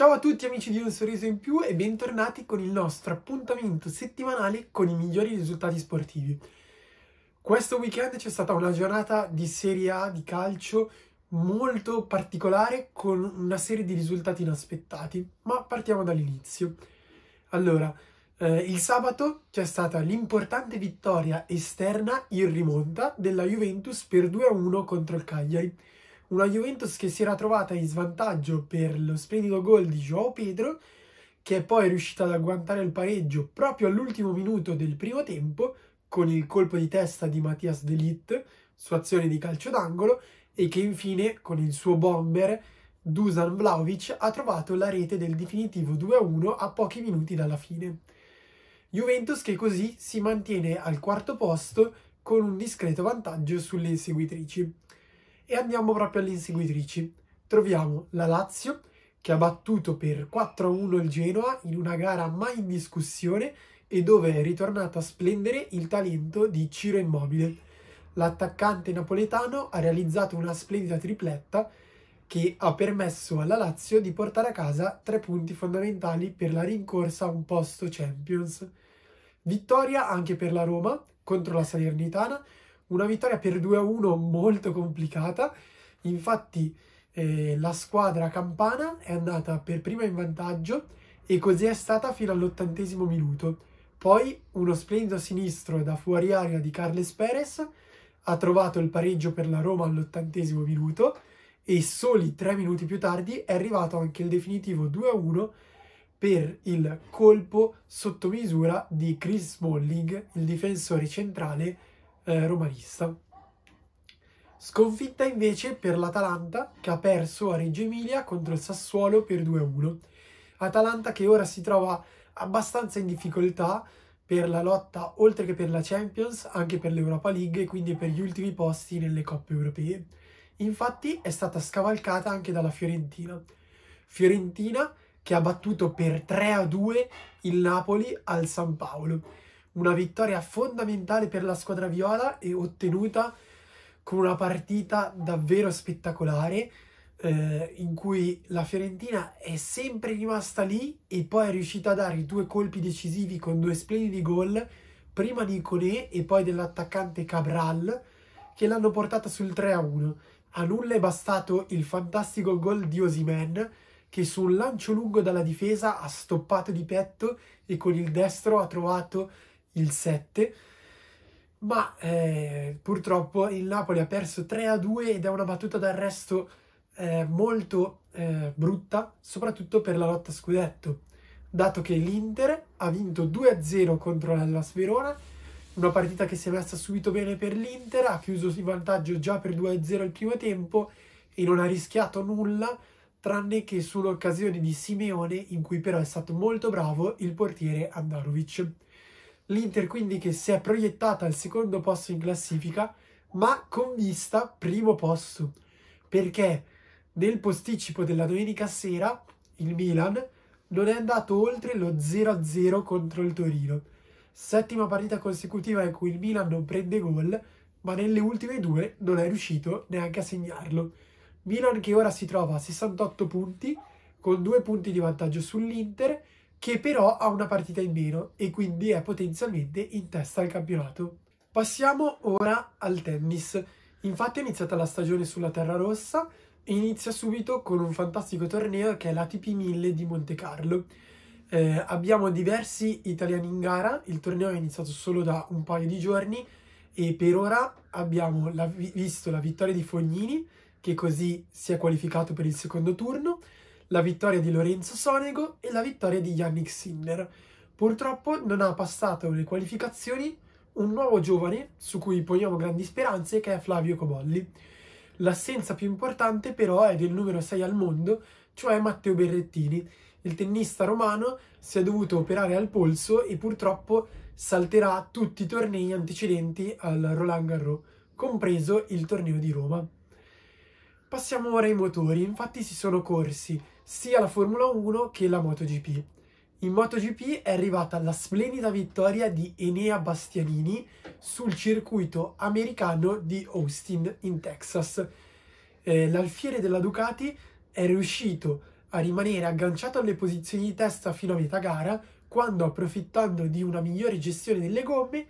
Ciao a tutti amici di Un Sorriso in Più e bentornati con il nostro appuntamento settimanale con i migliori risultati sportivi. Questo weekend c'è stata una giornata di Serie A di calcio molto particolare con una serie di risultati inaspettati, ma partiamo dall'inizio. Allora, eh, il sabato c'è stata l'importante vittoria esterna in rimonta della Juventus per 2-1 contro il Cagliari una Juventus che si era trovata in svantaggio per lo splendido gol di Joao Pedro, che è poi riuscita ad agguantare il pareggio proprio all'ultimo minuto del primo tempo, con il colpo di testa di Mattias Delitt su azione di calcio d'angolo, e che infine, con il suo bomber, Dusan Vlaovic ha trovato la rete del definitivo 2-1 a pochi minuti dalla fine. Juventus che così si mantiene al quarto posto con un discreto vantaggio sulle inseguitrici. E andiamo proprio alle inseguitrici. Troviamo la Lazio, che ha battuto per 4-1 il Genoa in una gara mai in discussione e dove è ritornato a splendere il talento di Ciro Immobile. L'attaccante napoletano ha realizzato una splendida tripletta che ha permesso alla Lazio di portare a casa tre punti fondamentali per la rincorsa a un posto Champions. Vittoria anche per la Roma contro la Salernitana, una vittoria per 2-1 molto complicata, infatti eh, la squadra campana è andata per prima in vantaggio e così è stata fino all'ottantesimo minuto. Poi uno splendido sinistro da fuori aria di Carles Perez ha trovato il pareggio per la Roma all'ottantesimo minuto e soli tre minuti più tardi è arrivato anche il definitivo 2-1 per il colpo sotto misura di Chris Smalling, il difensore centrale eh, romanista. Sconfitta invece per l'Atalanta che ha perso a Reggio Emilia contro il Sassuolo per 2-1. Atalanta che ora si trova abbastanza in difficoltà per la lotta oltre che per la Champions, anche per l'Europa League e quindi per gli ultimi posti nelle coppe europee. Infatti è stata scavalcata anche dalla Fiorentina. Fiorentina che ha battuto per 3 2 il Napoli al San Paolo una vittoria fondamentale per la squadra viola e ottenuta con una partita davvero spettacolare eh, in cui la Fiorentina è sempre rimasta lì e poi è riuscita a dare due colpi decisivi con due splendidi gol, prima di Iconé e poi dell'attaccante Cabral, che l'hanno portata sul 3-1. A nulla è bastato il fantastico gol di Osimen, che su un lancio lungo dalla difesa ha stoppato di petto e con il destro ha trovato il 7 ma eh, purtroppo il Napoli ha perso 3-2 a ed è una battuta d'arresto eh, molto eh, brutta, soprattutto per la lotta scudetto, dato che l'Inter ha vinto 2-0 a contro l'Ellas Verona, una partita che si è messa subito bene per l'Inter, ha chiuso in vantaggio già per 2-0 a il primo tempo e non ha rischiato nulla, tranne che sull'occasione di Simeone in cui però è stato molto bravo il portiere Andarovic. L'Inter quindi che si è proiettata al secondo posto in classifica, ma con vista primo posto, perché nel posticipo della domenica sera il Milan non è andato oltre lo 0-0 contro il Torino. Settima partita consecutiva in cui il Milan non prende gol, ma nelle ultime due non è riuscito neanche a segnarlo. Milan che ora si trova a 68 punti, con due punti di vantaggio sull'Inter che però ha una partita in meno e quindi è potenzialmente in testa al campionato. Passiamo ora al tennis. Infatti è iniziata la stagione sulla Terra Rossa e inizia subito con un fantastico torneo che è l'ATP 1000 di Monte Carlo. Eh, abbiamo diversi italiani in gara, il torneo è iniziato solo da un paio di giorni e per ora abbiamo la, visto la vittoria di Fognini che così si è qualificato per il secondo turno, la vittoria di Lorenzo Sonego e la vittoria di Yannick Sinner. Purtroppo non ha passato le qualificazioni un nuovo giovane su cui poniamo grandi speranze che è Flavio Cobolli. L'assenza più importante però è del numero 6 al mondo, cioè Matteo Berrettini. Il tennista romano si è dovuto operare al polso e purtroppo salterà tutti i tornei antecedenti al Roland Garros, compreso il torneo di Roma. Passiamo ora ai motori, infatti si sono corsi sia la Formula 1 che la MotoGP. In MotoGP è arrivata la splendida vittoria di Enea Bastianini sul circuito americano di Austin in Texas. Eh, l'alfiere della Ducati è riuscito a rimanere agganciato alle posizioni di testa fino a metà gara quando approfittando di una migliore gestione delle gomme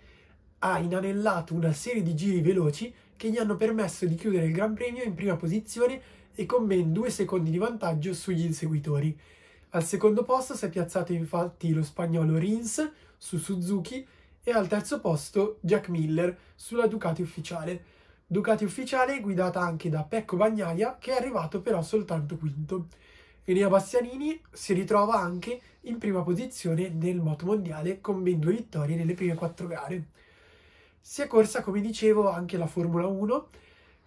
ha inanellato una serie di giri veloci che gli hanno permesso di chiudere il Gran Premio in prima posizione e con ben due secondi di vantaggio sugli inseguitori. Al secondo posto si è piazzato infatti lo spagnolo Rins su Suzuki e al terzo posto Jack Miller sulla Ducati ufficiale. Ducati ufficiale guidata anche da Pecco Bagnaia che è arrivato però soltanto quinto. Enea Bastianini si ritrova anche in prima posizione nel moto mondiale con ben due vittorie nelle prime quattro gare. Si è corsa, come dicevo, anche la Formula 1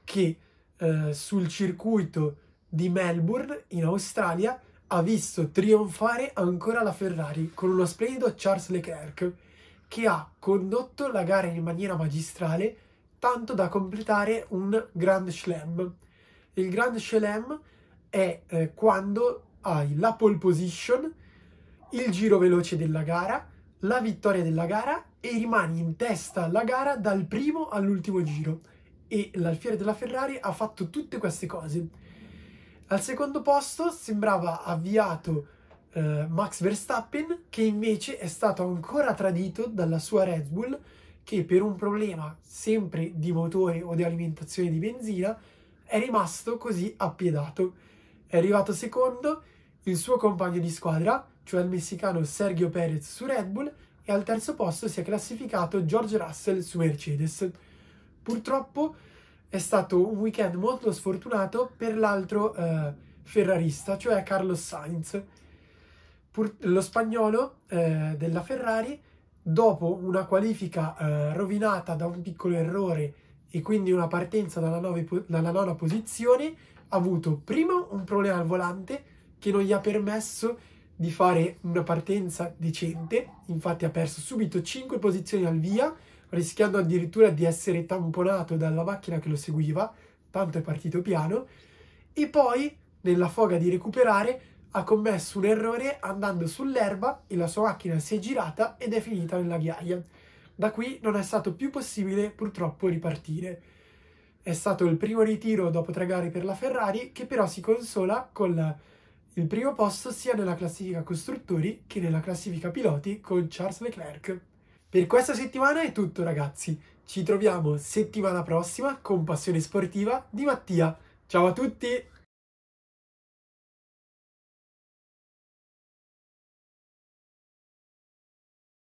che eh, sul circuito di Melbourne in Australia ha visto trionfare ancora la Ferrari con uno splendido Charles Leclerc che ha condotto la gara in maniera magistrale tanto da completare un Grand Slam. Il Grand Slam è eh, quando hai la pole position, il giro veloce della gara, la vittoria della gara e rimani in testa alla gara dal primo all'ultimo giro e l'alfiere della Ferrari ha fatto tutte queste cose. Al secondo posto sembrava avviato eh, Max Verstappen, che invece è stato ancora tradito dalla sua Red Bull, che per un problema sempre di motore o di alimentazione di benzina è rimasto così appiedato. È arrivato secondo il suo compagno di squadra, cioè il messicano Sergio Perez su Red Bull, e al terzo posto si è classificato George Russell su Mercedes. Purtroppo è stato un weekend molto sfortunato per l'altro eh, ferrarista, cioè Carlos Sainz, Pur- lo spagnolo eh, della Ferrari, dopo una qualifica eh, rovinata da un piccolo errore e quindi una partenza dalla, nove, dalla nona posizione, ha avuto prima un problema al volante che non gli ha permesso di fare una partenza decente, infatti ha perso subito 5 posizioni al via rischiando addirittura di essere tamponato dalla macchina che lo seguiva, tanto è partito piano, e poi, nella foga di recuperare, ha commesso un errore andando sull'erba e la sua macchina si è girata ed è finita nella ghiaia. Da qui non è stato più possibile purtroppo ripartire. È stato il primo ritiro dopo tre gare per la Ferrari che però si consola con il primo posto sia nella classifica costruttori che nella classifica piloti con Charles Leclerc. Per questa settimana è tutto ragazzi, ci troviamo settimana prossima con Passione Sportiva di Mattia. Ciao a tutti!